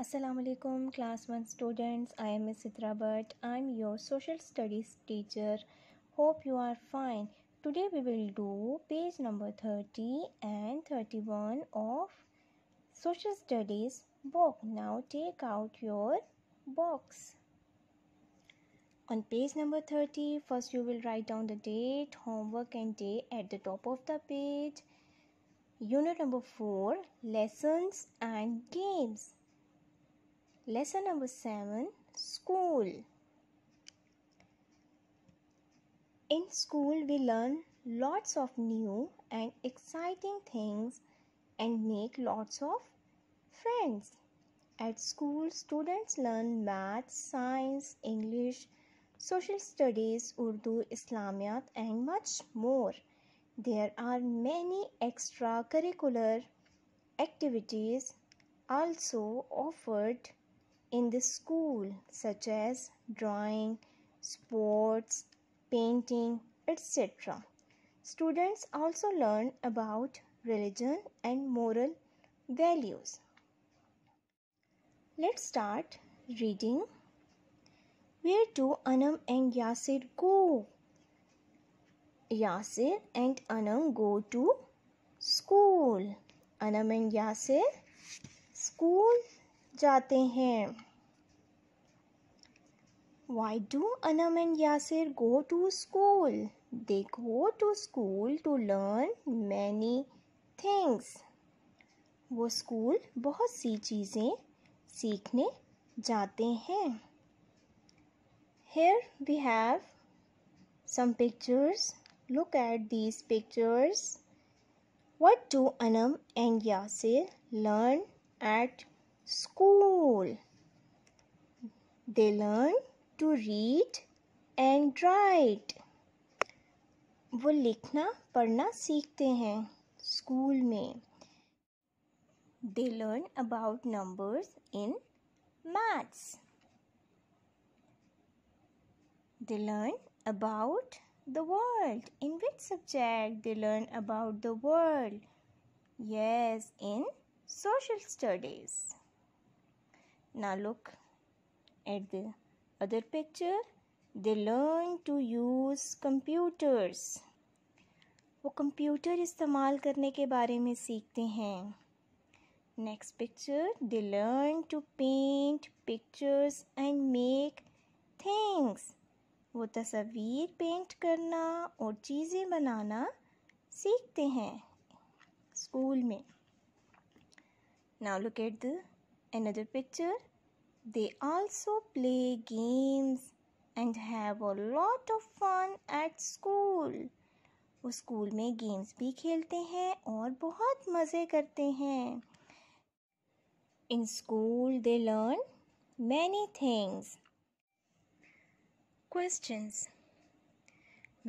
Assalamualaikum class 1 students I am Miss Sitra Bhatt I'm your social studies teacher hope you are fine today we will do page number 30 and 31 of social studies book now take out your box on page number 30 first you will write down the date homework and day at the top of the page unit number 4 lessons and games Lesson number 7 School. In school, we learn lots of new and exciting things and make lots of friends. At school, students learn math, science, English, social studies, Urdu, Islamiyat, and much more. There are many extracurricular activities also offered in the school, such as drawing, sports, painting, etc. Students also learn about religion and moral values. Let's start reading. Where do Anam and Yasir go? Yasir and Anam go to school. Anam and Yasir, school जाते हैं Why do Anam and Yasir go to school? They go to school to learn many things. वो school बहुत सी चीज़ें सीखने जाते हैं Here we have some pictures. Look at these pictures. What do Anam and Yasir learn at school. They learn to read and write. वो लिखना पढ़ना सीखते हैं स्कूल में they learn about numbers in maths they learn about the world in which subject they learn about the world yes in social studies Now look at the other picture. They learn to use computers. वो computer इस्तेमाल करने के बारे में सीखते हैं next picture they learn to paint pictures and make things वो तस्वीर पेंट करना और चीज़ें बनाना सीखते हैं स्कूल में now look at the Another picture. They also play games and have a lot of fun at school. वो स्कूल में गेम्स भी खेलते हैं और बहुत मज़े करते हैं in school they learn many things questions.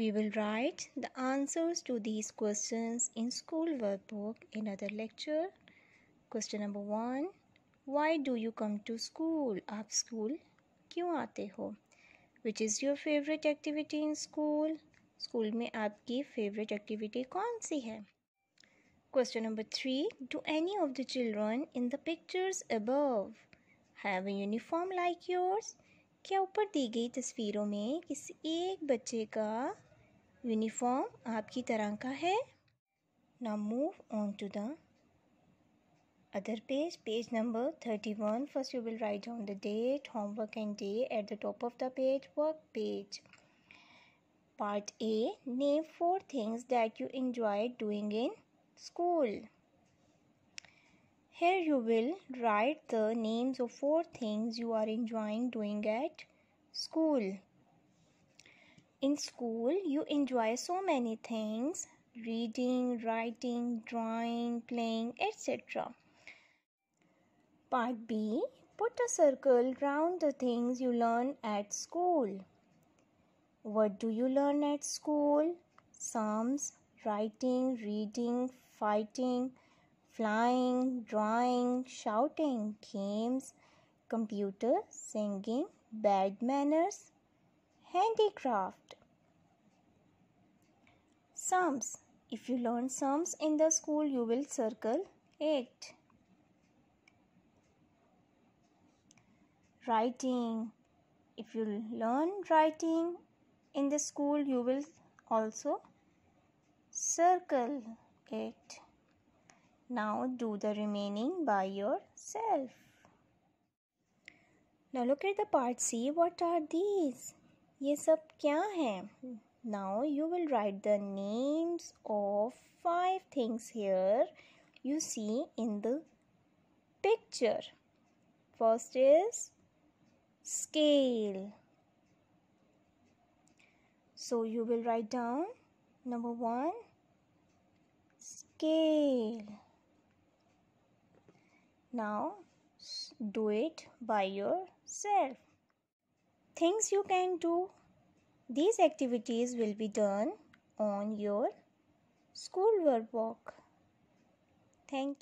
We will write the answers to these questions in school workbook in another lecture. Question number 1 why do you come to school आप स्कूल क्यों आते हो which is your favourite activity in school school में आपकी favourite activity कौन सी है question number three do any of the children in the pictures above have a uniform like yours क्या ऊपर दी गई तस्वीरों में किसी एक बच्चे का यूनिफॉर्म आपकी तरह का है now move on to the other page page number 31 first you will write down the date homework and day at the top of the page work page part a name four things that you enjoy doing in school here you will write the names of four things you are enjoying doing at school in school you enjoy so many things reading writing drawing playing etc Part B Put a circle round the things you learn at school. What do you learn at school? Psalms, writing, reading, fighting, flying, drawing, shouting, games, computer, singing, bad manners, handicraft. Sums. If you learn sums in the school, you will circle it. writing if you learn writing in the school you will also circle it now do the remaining by yourself now look at the part c what are these ये सब क्या हैं now you will write the names of five things here you see in the picture first is scale so you will write down number 1 scale now do it by yourself things you can do these activities will be done on your school workbook. Thank you.